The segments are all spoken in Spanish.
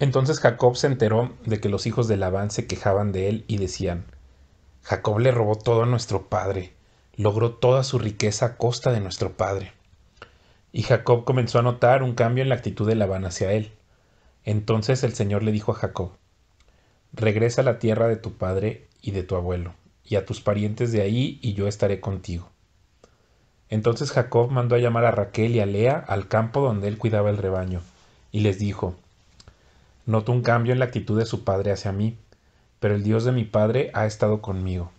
Entonces Jacob se enteró de que los hijos de Labán se quejaban de él y decían, Jacob le robó todo a nuestro padre, logró toda su riqueza a costa de nuestro padre. Y Jacob comenzó a notar un cambio en la actitud de Labán hacia él. Entonces el Señor le dijo a Jacob, Regresa a la tierra de tu padre y de tu abuelo, y a tus parientes de ahí, y yo estaré contigo. Entonces Jacob mandó a llamar a Raquel y a Lea al campo donde él cuidaba el rebaño, y les dijo, Noto un cambio en la actitud de su padre hacia mí, pero el Dios de mi padre ha estado conmigo.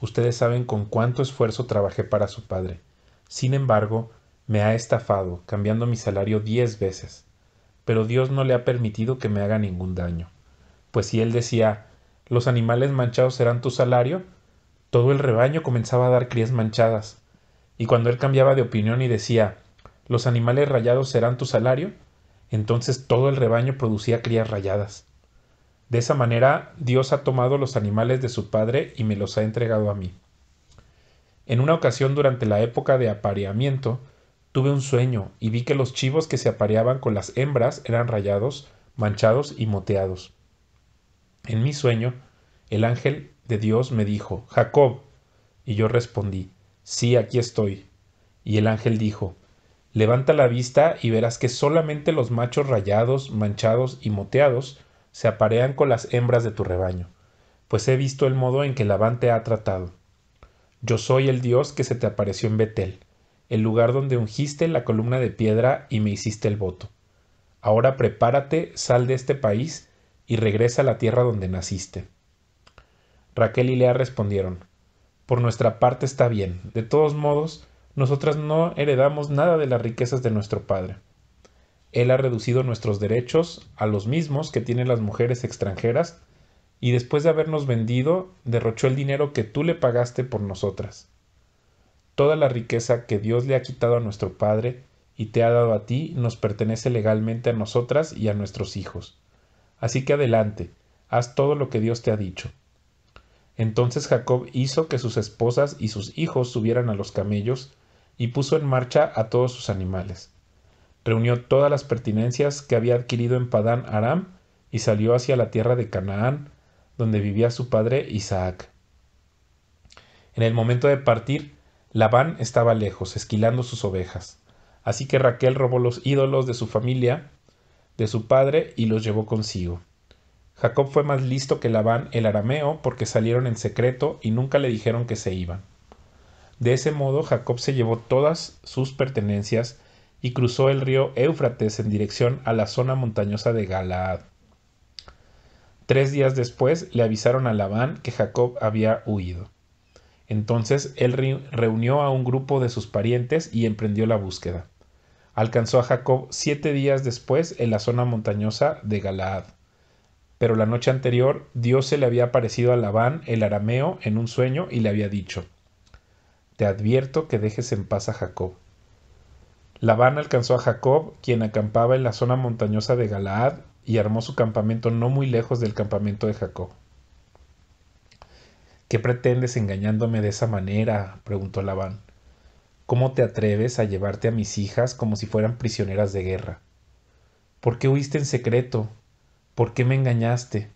Ustedes saben con cuánto esfuerzo trabajé para su padre. Sin embargo, me ha estafado, cambiando mi salario diez veces. Pero Dios no le ha permitido que me haga ningún daño. Pues si él decía, los animales manchados serán tu salario, todo el rebaño comenzaba a dar crías manchadas. Y cuando él cambiaba de opinión y decía, los animales rayados serán tu salario, entonces todo el rebaño producía crías rayadas. De esa manera Dios ha tomado los animales de su padre y me los ha entregado a mí. En una ocasión durante la época de apareamiento, tuve un sueño y vi que los chivos que se apareaban con las hembras eran rayados, manchados y moteados. En mi sueño, el ángel de Dios me dijo, Jacob. Y yo respondí, Sí, aquí estoy. Y el ángel dijo, Levanta la vista y verás que solamente los machos rayados, manchados y moteados se aparean con las hembras de tu rebaño, pues he visto el modo en que Labán te ha tratado. Yo soy el Dios que se te apareció en Betel, el lugar donde ungiste la columna de piedra y me hiciste el voto. Ahora prepárate, sal de este país y regresa a la tierra donde naciste. Raquel y Lea respondieron, Por nuestra parte está bien, de todos modos, nosotras no heredamos nada de las riquezas de nuestro Padre. Él ha reducido nuestros derechos a los mismos que tienen las mujeres extranjeras y después de habernos vendido, derrochó el dinero que tú le pagaste por nosotras. Toda la riqueza que Dios le ha quitado a nuestro Padre y te ha dado a ti nos pertenece legalmente a nosotras y a nuestros hijos. Así que adelante, haz todo lo que Dios te ha dicho. Entonces Jacob hizo que sus esposas y sus hijos subieran a los camellos, y puso en marcha a todos sus animales. Reunió todas las pertinencias que había adquirido en Padán Aram y salió hacia la tierra de Canaán, donde vivía su padre Isaac. En el momento de partir, Labán estaba lejos, esquilando sus ovejas. Así que Raquel robó los ídolos de su familia, de su padre, y los llevó consigo. Jacob fue más listo que Labán el arameo porque salieron en secreto y nunca le dijeron que se iban. De ese modo Jacob se llevó todas sus pertenencias y cruzó el río Éufrates en dirección a la zona montañosa de Galaad. Tres días después le avisaron a Labán que Jacob había huido. Entonces él reunió a un grupo de sus parientes y emprendió la búsqueda. Alcanzó a Jacob siete días después en la zona montañosa de Galaad. Pero la noche anterior Dios se le había aparecido a Labán el arameo en un sueño y le había dicho te advierto que dejes en paz a Jacob. Labán alcanzó a Jacob, quien acampaba en la zona montañosa de Galaad, y armó su campamento no muy lejos del campamento de Jacob. ¿Qué pretendes engañándome de esa manera? preguntó Labán. ¿Cómo te atreves a llevarte a mis hijas como si fueran prisioneras de guerra? ¿Por qué huiste en secreto? ¿Por qué me engañaste?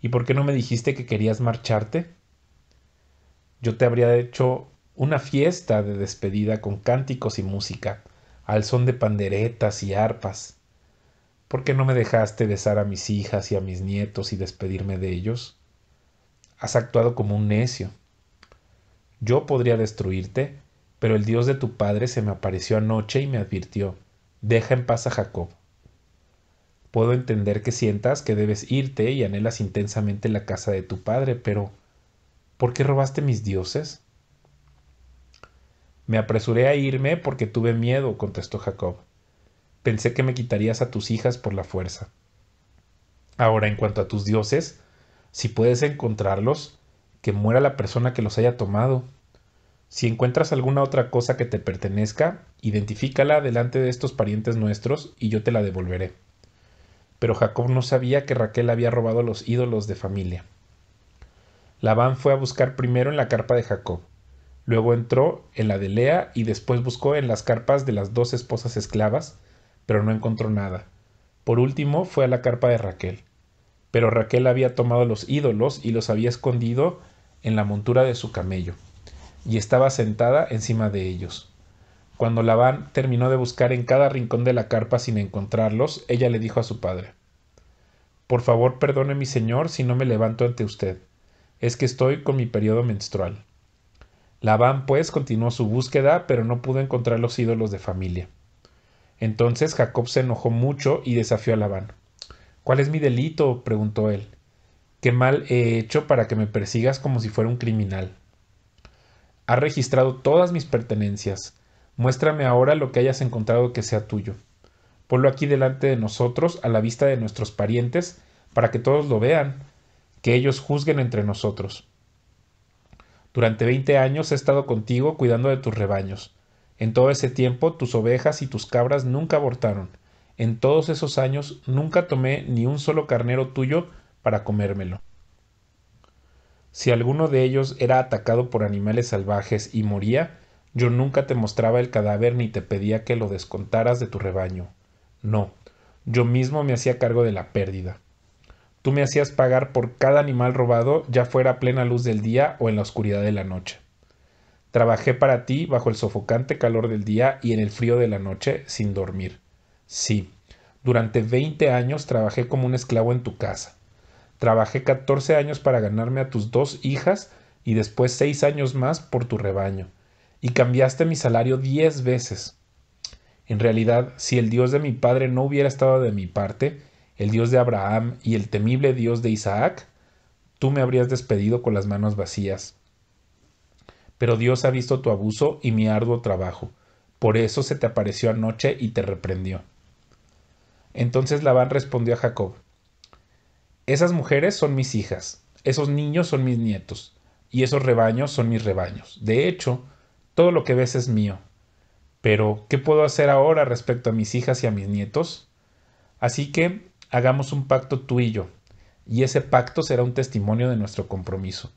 ¿Y por qué no me dijiste que querías marcharte? Yo te habría hecho una fiesta de despedida con cánticos y música, al son de panderetas y arpas. ¿Por qué no me dejaste besar a mis hijas y a mis nietos y despedirme de ellos? Has actuado como un necio. Yo podría destruirte, pero el Dios de tu padre se me apareció anoche y me advirtió, deja en paz a Jacob. Puedo entender que sientas que debes irte y anhelas intensamente la casa de tu padre, pero ¿por qué robaste mis dioses? Me apresuré a irme porque tuve miedo, contestó Jacob. Pensé que me quitarías a tus hijas por la fuerza. Ahora, en cuanto a tus dioses, si puedes encontrarlos, que muera la persona que los haya tomado. Si encuentras alguna otra cosa que te pertenezca, identifícala delante de estos parientes nuestros y yo te la devolveré. Pero Jacob no sabía que Raquel había robado los ídolos de familia. Labán fue a buscar primero en la carpa de Jacob. Luego entró en la de Lea y después buscó en las carpas de las dos esposas esclavas, pero no encontró nada. Por último fue a la carpa de Raquel. Pero Raquel había tomado los ídolos y los había escondido en la montura de su camello, y estaba sentada encima de ellos. Cuando Labán terminó de buscar en cada rincón de la carpa sin encontrarlos, ella le dijo a su padre, Por favor perdone mi señor si no me levanto ante usted, es que estoy con mi periodo menstrual. Labán pues continuó su búsqueda, pero no pudo encontrar los ídolos de familia. Entonces Jacob se enojó mucho y desafió a Labán. ¿Cuál es mi delito? preguntó él. ¿Qué mal he hecho para que me persigas como si fuera un criminal? Ha registrado todas mis pertenencias. Muéstrame ahora lo que hayas encontrado que sea tuyo. Ponlo aquí delante de nosotros, a la vista de nuestros parientes, para que todos lo vean, que ellos juzguen entre nosotros. Durante veinte años he estado contigo cuidando de tus rebaños. En todo ese tiempo tus ovejas y tus cabras nunca abortaron. En todos esos años nunca tomé ni un solo carnero tuyo para comérmelo. Si alguno de ellos era atacado por animales salvajes y moría, yo nunca te mostraba el cadáver ni te pedía que lo descontaras de tu rebaño. No, yo mismo me hacía cargo de la pérdida. Tú me hacías pagar por cada animal robado, ya fuera a plena luz del día o en la oscuridad de la noche. Trabajé para ti bajo el sofocante calor del día y en el frío de la noche sin dormir. Sí, durante 20 años trabajé como un esclavo en tu casa. Trabajé 14 años para ganarme a tus dos hijas y después 6 años más por tu rebaño. Y cambiaste mi salario 10 veces. En realidad, si el Dios de mi padre no hubiera estado de mi parte, el Dios de Abraham y el temible Dios de Isaac, tú me habrías despedido con las manos vacías. Pero Dios ha visto tu abuso y mi arduo trabajo, por eso se te apareció anoche y te reprendió. Entonces Labán respondió a Jacob, Esas mujeres son mis hijas, esos niños son mis nietos, y esos rebaños son mis rebaños. De hecho, todo lo que ves es mío. Pero, ¿qué puedo hacer ahora respecto a mis hijas y a mis nietos? Así que hagamos un pacto tú y yo, y ese pacto será un testimonio de nuestro compromiso.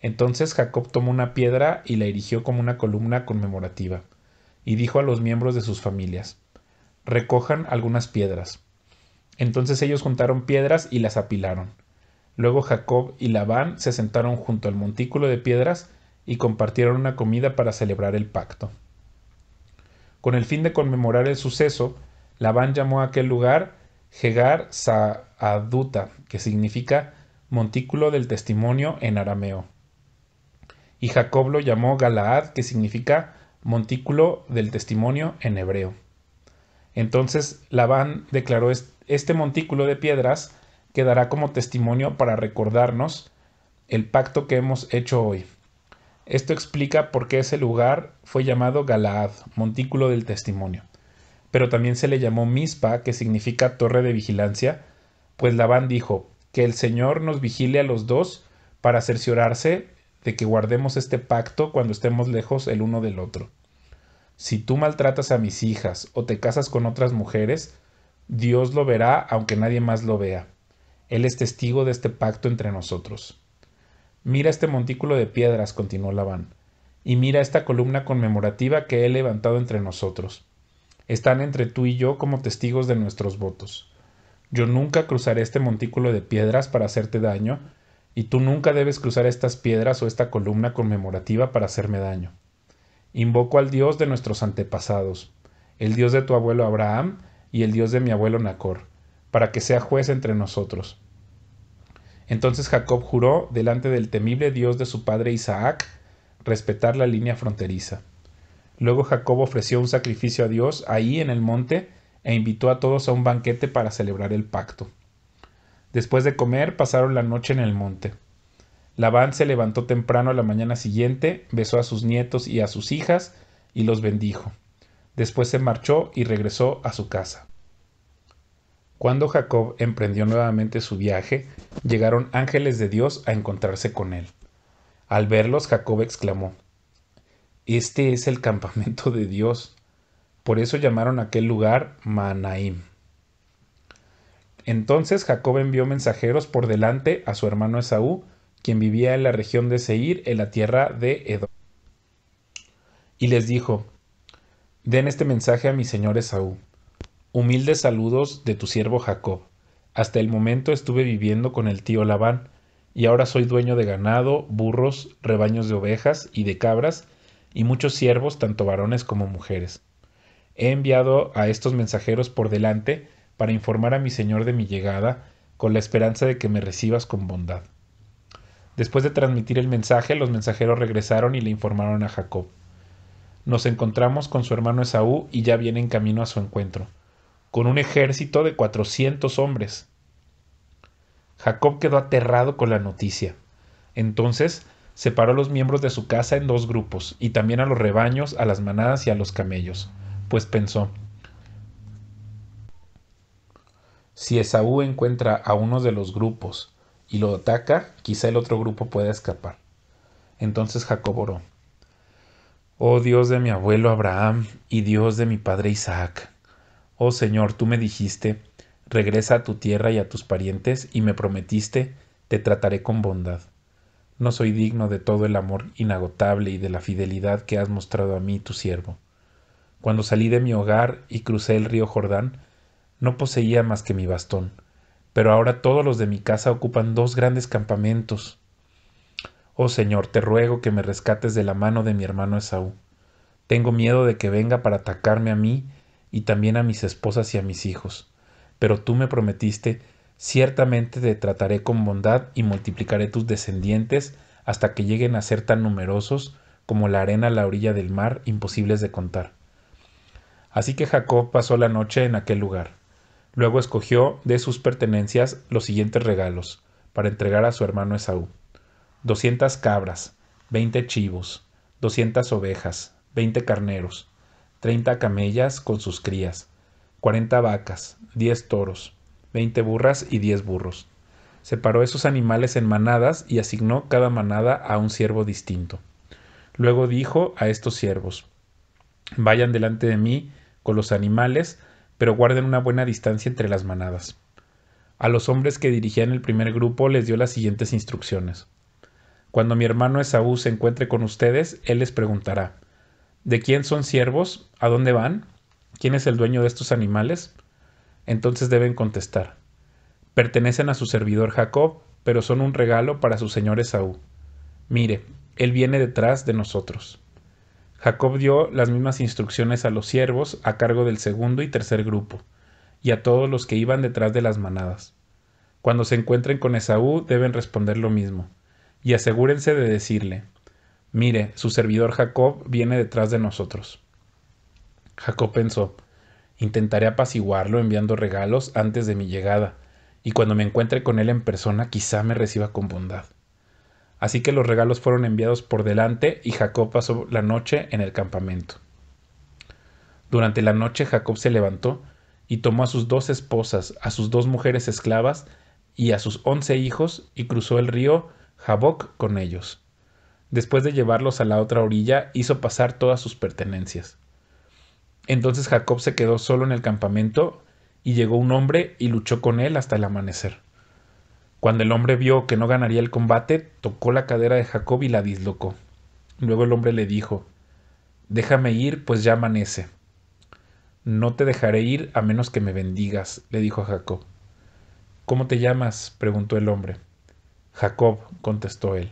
Entonces Jacob tomó una piedra y la erigió como una columna conmemorativa, y dijo a los miembros de sus familias, recojan algunas piedras. Entonces ellos juntaron piedras y las apilaron. Luego Jacob y Labán se sentaron junto al montículo de piedras y compartieron una comida para celebrar el pacto. Con el fin de conmemorar el suceso, Labán llamó a aquel lugar Hegar Saaduta, que significa montículo del testimonio en arameo. Y Jacob lo llamó Galaad, que significa montículo del testimonio en hebreo. Entonces Labán declaró, este montículo de piedras quedará como testimonio para recordarnos el pacto que hemos hecho hoy. Esto explica por qué ese lugar fue llamado Galaad, montículo del testimonio pero también se le llamó Mispa, que significa torre de vigilancia, pues Labán dijo, que el Señor nos vigile a los dos para cerciorarse de que guardemos este pacto cuando estemos lejos el uno del otro. Si tú maltratas a mis hijas o te casas con otras mujeres, Dios lo verá aunque nadie más lo vea. Él es testigo de este pacto entre nosotros. Mira este montículo de piedras, continuó Labán, y mira esta columna conmemorativa que he levantado entre nosotros están entre tú y yo como testigos de nuestros votos. Yo nunca cruzaré este montículo de piedras para hacerte daño, y tú nunca debes cruzar estas piedras o esta columna conmemorativa para hacerme daño. Invoco al Dios de nuestros antepasados, el Dios de tu abuelo Abraham y el Dios de mi abuelo Nacor, para que sea juez entre nosotros. Entonces Jacob juró delante del temible Dios de su padre Isaac respetar la línea fronteriza. Luego Jacob ofreció un sacrificio a Dios ahí en el monte e invitó a todos a un banquete para celebrar el pacto. Después de comer pasaron la noche en el monte. Labán se levantó temprano a la mañana siguiente, besó a sus nietos y a sus hijas y los bendijo. Después se marchó y regresó a su casa. Cuando Jacob emprendió nuevamente su viaje, llegaron ángeles de Dios a encontrarse con él. Al verlos, Jacob exclamó, este es el campamento de Dios. Por eso llamaron aquel lugar Manaim. Entonces Jacob envió mensajeros por delante a su hermano Esaú, quien vivía en la región de Seir, en la tierra de Edom. Y les dijo, Den este mensaje a mi señor Esaú. Humildes saludos de tu siervo Jacob. Hasta el momento estuve viviendo con el tío Labán, y ahora soy dueño de ganado, burros, rebaños de ovejas y de cabras, y muchos siervos, tanto varones como mujeres. He enviado a estos mensajeros por delante para informar a mi Señor de mi llegada, con la esperanza de que me recibas con bondad. Después de transmitir el mensaje, los mensajeros regresaron y le informaron a Jacob. Nos encontramos con su hermano Esaú y ya viene en camino a su encuentro, con un ejército de cuatrocientos hombres. Jacob quedó aterrado con la noticia. Entonces Separó los miembros de su casa en dos grupos, y también a los rebaños, a las manadas y a los camellos, pues pensó, si Esaú encuentra a uno de los grupos y lo ataca, quizá el otro grupo pueda escapar. Entonces Jacob oró, Oh Dios de mi abuelo Abraham y Dios de mi padre Isaac, oh Señor, tú me dijiste, regresa a tu tierra y a tus parientes, y me prometiste, te trataré con bondad. No soy digno de todo el amor inagotable y de la fidelidad que has mostrado a mí, tu siervo. Cuando salí de mi hogar y crucé el río Jordán, no poseía más que mi bastón, pero ahora todos los de mi casa ocupan dos grandes campamentos. Oh Señor, te ruego que me rescates de la mano de mi hermano Esaú. Tengo miedo de que venga para atacarme a mí y también a mis esposas y a mis hijos. Pero tú me prometiste Ciertamente te trataré con bondad y multiplicaré tus descendientes hasta que lleguen a ser tan numerosos como la arena a la orilla del mar, imposibles de contar. Así que Jacob pasó la noche en aquel lugar. Luego escogió de sus pertenencias los siguientes regalos para entregar a su hermano Esaú. 200 cabras, 20 chivos, 200 ovejas, 20 carneros, 30 camellas con sus crías, 40 vacas, 10 toros, veinte burras y diez burros. Separó esos animales en manadas y asignó cada manada a un siervo distinto. Luego dijo a estos siervos, Vayan delante de mí con los animales, pero guarden una buena distancia entre las manadas. A los hombres que dirigían el primer grupo les dio las siguientes instrucciones. Cuando mi hermano Esaú se encuentre con ustedes, él les preguntará, ¿De quién son siervos? ¿A dónde van? ¿Quién es el dueño de estos animales? entonces deben contestar. Pertenecen a su servidor Jacob, pero son un regalo para su señor Esaú. Mire, él viene detrás de nosotros. Jacob dio las mismas instrucciones a los siervos a cargo del segundo y tercer grupo, y a todos los que iban detrás de las manadas. Cuando se encuentren con Esaú deben responder lo mismo, y asegúrense de decirle, Mire, su servidor Jacob viene detrás de nosotros. Jacob pensó, Intentaré apaciguarlo enviando regalos antes de mi llegada, y cuando me encuentre con él en persona quizá me reciba con bondad. Así que los regalos fueron enviados por delante y Jacob pasó la noche en el campamento. Durante la noche Jacob se levantó y tomó a sus dos esposas, a sus dos mujeres esclavas y a sus once hijos y cruzó el río Jaboc con ellos. Después de llevarlos a la otra orilla, hizo pasar todas sus pertenencias. Entonces Jacob se quedó solo en el campamento y llegó un hombre y luchó con él hasta el amanecer. Cuando el hombre vio que no ganaría el combate, tocó la cadera de Jacob y la dislocó. Luego el hombre le dijo, Déjame ir, pues ya amanece. No te dejaré ir a menos que me bendigas, le dijo Jacob. ¿Cómo te llamas? preguntó el hombre. Jacob, contestó él.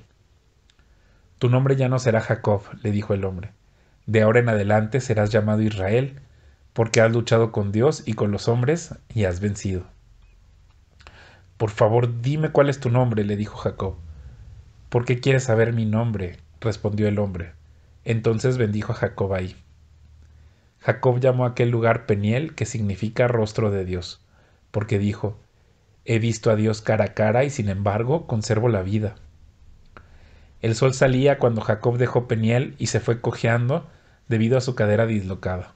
Tu nombre ya no será Jacob, le dijo el hombre, de ahora en adelante serás llamado Israel, porque has luchado con Dios y con los hombres y has vencido. Por favor, dime cuál es tu nombre, le dijo Jacob. ¿Por qué quieres saber mi nombre? respondió el hombre. Entonces bendijo a Jacob ahí. Jacob llamó aquel lugar Peniel, que significa rostro de Dios, porque dijo, He visto a Dios cara a cara y sin embargo conservo la vida. El sol salía cuando Jacob dejó Peniel y se fue cojeando debido a su cadera dislocada.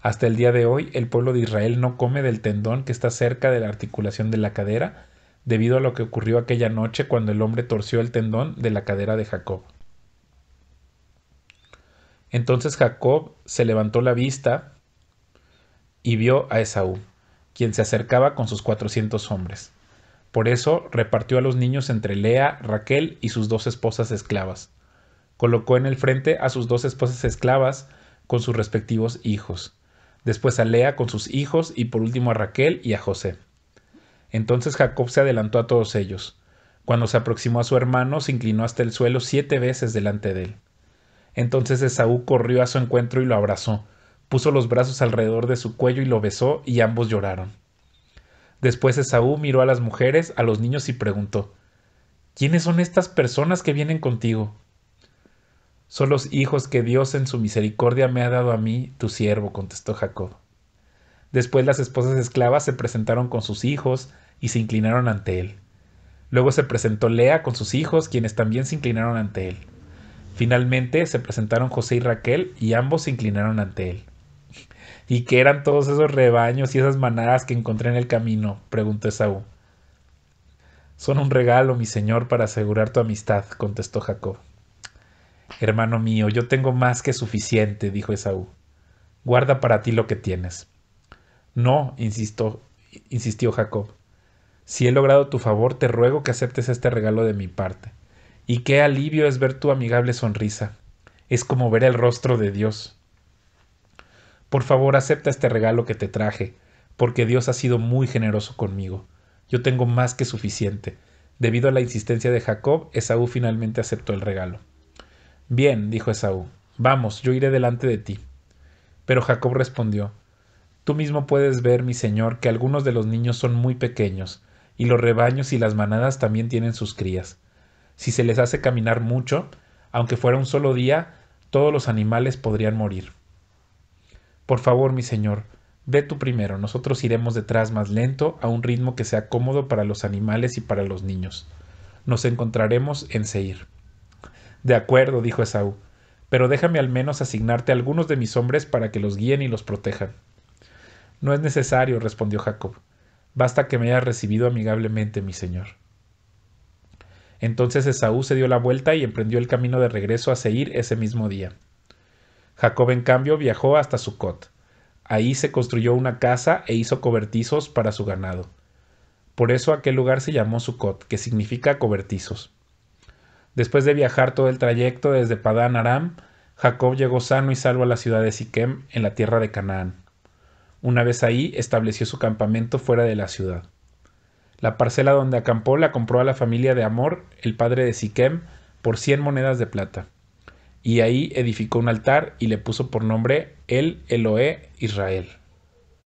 Hasta el día de hoy, el pueblo de Israel no come del tendón que está cerca de la articulación de la cadera, debido a lo que ocurrió aquella noche cuando el hombre torció el tendón de la cadera de Jacob. Entonces Jacob se levantó la vista y vio a Esaú, quien se acercaba con sus cuatrocientos hombres. Por eso repartió a los niños entre Lea, Raquel y sus dos esposas esclavas. Colocó en el frente a sus dos esposas esclavas con sus respectivos hijos, después a Lea con sus hijos y por último a Raquel y a José. Entonces Jacob se adelantó a todos ellos. Cuando se aproximó a su hermano, se inclinó hasta el suelo siete veces delante de él. Entonces Esaú corrió a su encuentro y lo abrazó, puso los brazos alrededor de su cuello y lo besó, y ambos lloraron. Después Esaú miró a las mujeres, a los niños y preguntó, ¿quiénes son estas personas que vienen contigo? Son los hijos que Dios en su misericordia me ha dado a mí, tu siervo, contestó Jacob. Después las esposas esclavas se presentaron con sus hijos y se inclinaron ante él. Luego se presentó Lea con sus hijos, quienes también se inclinaron ante él. Finalmente se presentaron José y Raquel, y ambos se inclinaron ante él. ¿Y qué eran todos esos rebaños y esas manadas que encontré en el camino? preguntó Esaú. Son un regalo, mi señor, para asegurar tu amistad, contestó Jacob. Hermano mío, yo tengo más que suficiente, dijo Esaú. Guarda para ti lo que tienes. No, insistió, insistió Jacob. Si he logrado tu favor, te ruego que aceptes este regalo de mi parte. Y qué alivio es ver tu amigable sonrisa. Es como ver el rostro de Dios. Por favor, acepta este regalo que te traje, porque Dios ha sido muy generoso conmigo. Yo tengo más que suficiente. Debido a la insistencia de Jacob, Esaú finalmente aceptó el regalo. Bien, dijo Esaú, vamos, yo iré delante de ti. Pero Jacob respondió, Tú mismo puedes ver, mi señor, que algunos de los niños son muy pequeños, y los rebaños y las manadas también tienen sus crías. Si se les hace caminar mucho, aunque fuera un solo día, todos los animales podrían morir. Por favor, mi señor, ve tú primero, nosotros iremos detrás más lento, a un ritmo que sea cómodo para los animales y para los niños. Nos encontraremos en Seir. De acuerdo, dijo Esaú, pero déjame al menos asignarte algunos de mis hombres para que los guíen y los protejan. No es necesario, respondió Jacob. Basta que me hayas recibido amigablemente, mi señor. Entonces Esaú se dio la vuelta y emprendió el camino de regreso a Seir ese mismo día. Jacob, en cambio, viajó hasta Sucot. Ahí se construyó una casa e hizo cobertizos para su ganado. Por eso aquel lugar se llamó Sucot, que significa cobertizos. Después de viajar todo el trayecto desde Padán Aram, Jacob llegó sano y salvo a la ciudad de Siquem, en la tierra de Canaán. Una vez ahí, estableció su campamento fuera de la ciudad. La parcela donde acampó la compró a la familia de Amor, el padre de Siquem, por 100 monedas de plata y ahí edificó un altar y le puso por nombre El Eloé Israel.